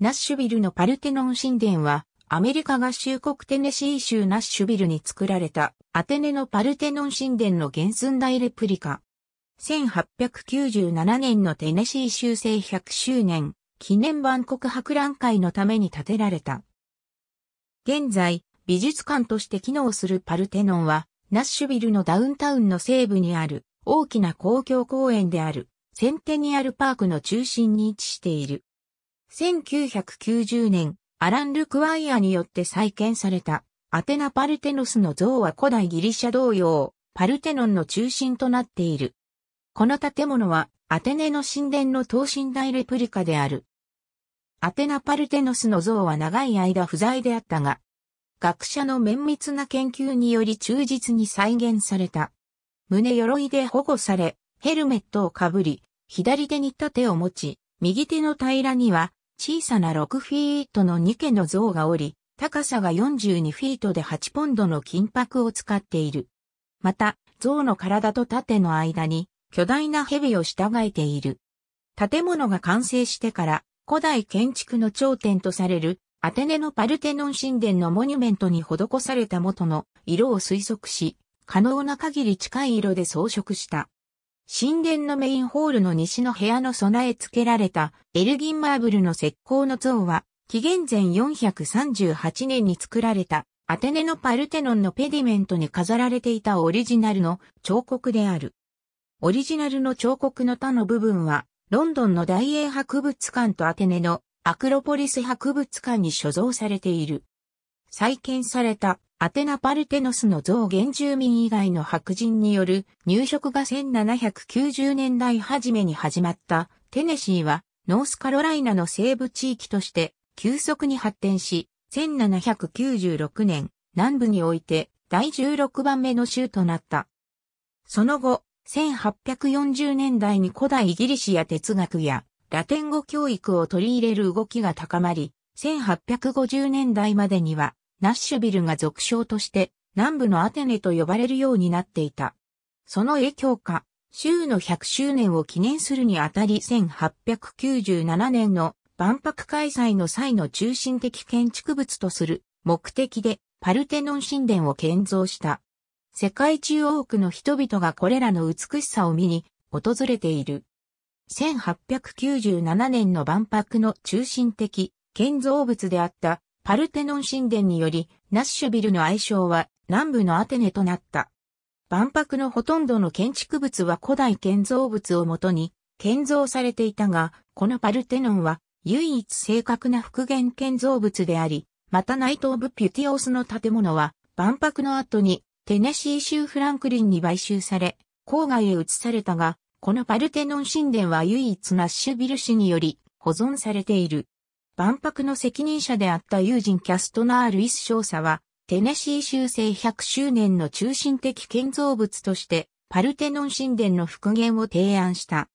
ナッシュビルのパルテノン神殿は、アメリカ合衆国テネシー州ナッシュビルに作られた、アテネのパルテノン神殿の原寸大レプリカ。1897年のテネシー州制100周年、記念万国博覧会のために建てられた。現在、美術館として機能するパルテノンは、ナッシュビルのダウンタウンの西部にある大きな公共公園であるセンテニアルパークの中心に位置している。1990年、アラン・ルクワイアによって再建された、アテナ・パルテノスの像は古代ギリシャ同様、パルテノンの中心となっている。この建物は、アテネの神殿の等身大レプリカである。アテナ・パルテノスの像は長い間不在であったが、学者の綿密な研究により忠実に再現された。胸鎧で保護され、ヘルメットをかぶり、左手に盾を持ち、右手の平らには小さな6フィートの2家の像がおり、高さが42フィートで8ポンドの金箔を使っている。また、像の体と盾の間に巨大な蛇を従えている。建物が完成してから古代建築の頂点とされるアテネのパルテノン神殿のモニュメントに施された元の色を推測し、可能な限り近い色で装飾した。神殿のメインホールの西の部屋の備え付けられたエルギンマーブルの石膏の像は、紀元前438年に作られたアテネのパルテノンのペディメントに飾られていたオリジナルの彫刻である。オリジナルの彫刻の他の部分は、ロンドンの大英博物館とアテネのアクロポリス博物館に所蔵されている。再建されたアテナパルテノスの像原住民以外の白人による入植が1790年代初めに始まったテネシーはノースカロライナの西部地域として急速に発展し、1796年南部において第16番目の州となった。その後、1840年代に古代イギリシや哲学やラテン語教育を取り入れる動きが高まり、1850年代までにはナッシュビルが俗称として南部のアテネと呼ばれるようになっていた。その影響か、州の100周年を記念するにあたり1897年の万博開催の際の中心的建築物とする目的でパルテノン神殿を建造した。世界中多くの人々がこれらの美しさを見に訪れている。1897年の万博の中心的建造物であったパルテノン神殿により、ナッシュビルの愛称は南部のアテネとなった。万博のほとんどの建築物は古代建造物をもとに建造されていたが、このパルテノンは唯一正確な復元建造物であり、また内オブ・ピュティオスの建物は万博の後にテネシー州フランクリンに買収され、郊外へ移されたが、このパルテノン神殿は唯一ナッシュビル市により保存されている。万博の責任者であった友人キャストナー・ルイス少佐は、テネシー州正100周年の中心的建造物として、パルテノン神殿の復元を提案した。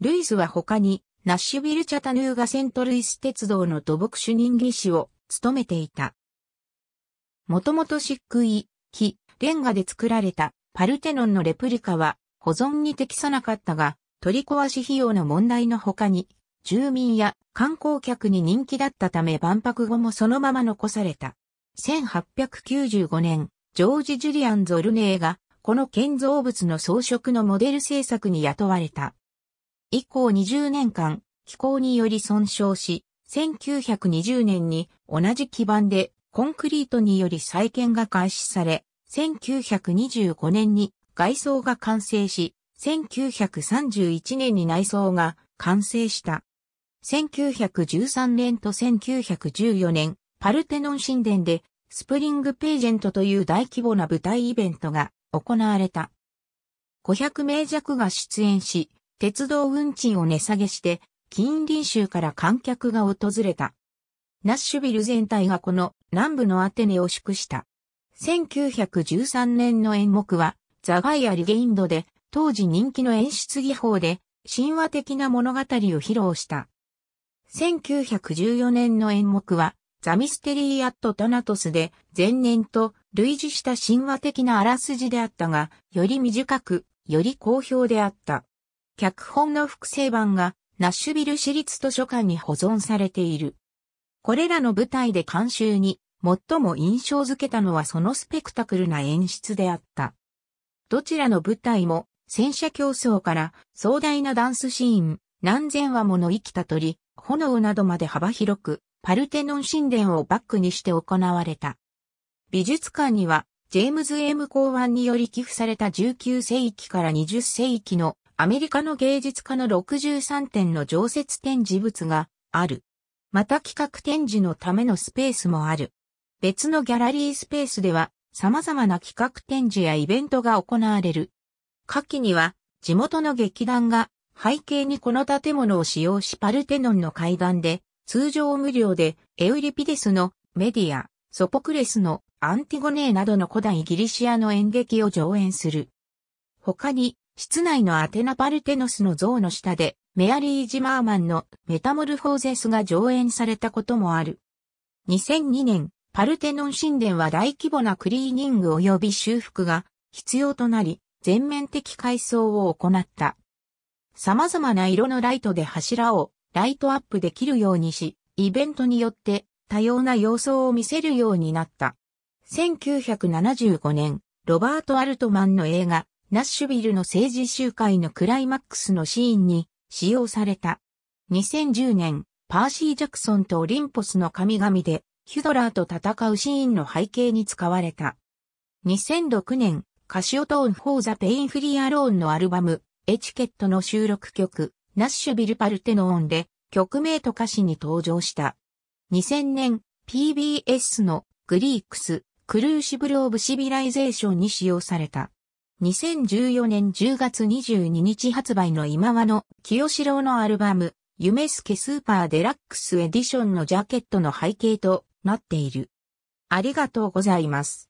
ルイスは他に、ナッシュビル・チャタヌーガ・セント・ルイス鉄道の土木主任技師を務めていた。もともと漆喰、木、レンガで作られたパルテノンのレプリカは保存に適さなかったが、取り壊し費用の問題の他に、住民や観光客に人気だったため万博後もそのまま残された。1895年、ジョージ・ジュリアン・ゾルネーが、この建造物の装飾のモデル制作に雇われた。以降20年間、気候により損傷し、1920年に同じ基盤でコンクリートにより再建が開始され、1925年に外装が完成し、1931年に内装が完成した。1913年と1914年、パルテノン神殿で、スプリングページェントという大規模な舞台イベントが行われた。500名弱が出演し、鉄道運賃を値下げして、近隣州から観客が訪れた。ナッシュビル全体がこの南部のアテネを祝した。1913年の演目は、ザガイア・リゲインドで、当時人気の演出技法で、神話的な物語を披露した。1914年の演目は、ザ・ミステリー・アット・タナトスで、前年と類似した神話的なあらすじであったが、より短く、より好評であった。脚本の複製版が、ナッシュビル市立図書館に保存されている。これらの舞台で監修に、最も印象づけたのはそのスペクタクルな演出であった。どちらの舞台も、戦車競争から壮大なダンスシーン、何千羽もの生きた鳥、炎などまで幅広く、パルテノン神殿をバックにして行われた。美術館には、ジェームズ・エム・公安により寄付された19世紀から20世紀のアメリカの芸術家の63点の常設展示物がある。また企画展示のためのスペースもある。別のギャラリースペースでは様々な企画展示やイベントが行われる。下記には地元の劇団が背景にこの建物を使用しパルテノンの階段で、通常無料でエウリピデスのメディア、ソポクレスのアンティゴネーなどの古代ギリシアの演劇を上演する。他に、室内のアテナパルテノスの像の下で、メアリー・ジマーマンのメタモルフォーゼスが上演されたこともある。2002年、パルテノン神殿は大規模なクリーニング及び修復が必要となり、全面的改装を行った。様々な色のライトで柱をライトアップできるようにし、イベントによって多様な様相を見せるようになった。1975年、ロバート・アルトマンの映画、ナッシュビルの政治集会のクライマックスのシーンに使用された。2010年、パーシー・ジャクソンとオリンポスの神々でヒュドラーと戦うシーンの背景に使われた。2006年、カシオトーン・フォー・ザ・ペイン・フリー・アローンのアルバム、エチケットの収録曲、ナッシュビルパルテノオンで曲名と歌詞に登場した。2000年、PBS のグリークス、クルーシブル・オブ・シビライゼーションに使用された。2014年10月22日発売の今和の清志郎のアルバム、夢助スーパーデラックスエディションのジャケットの背景となっている。ありがとうございます。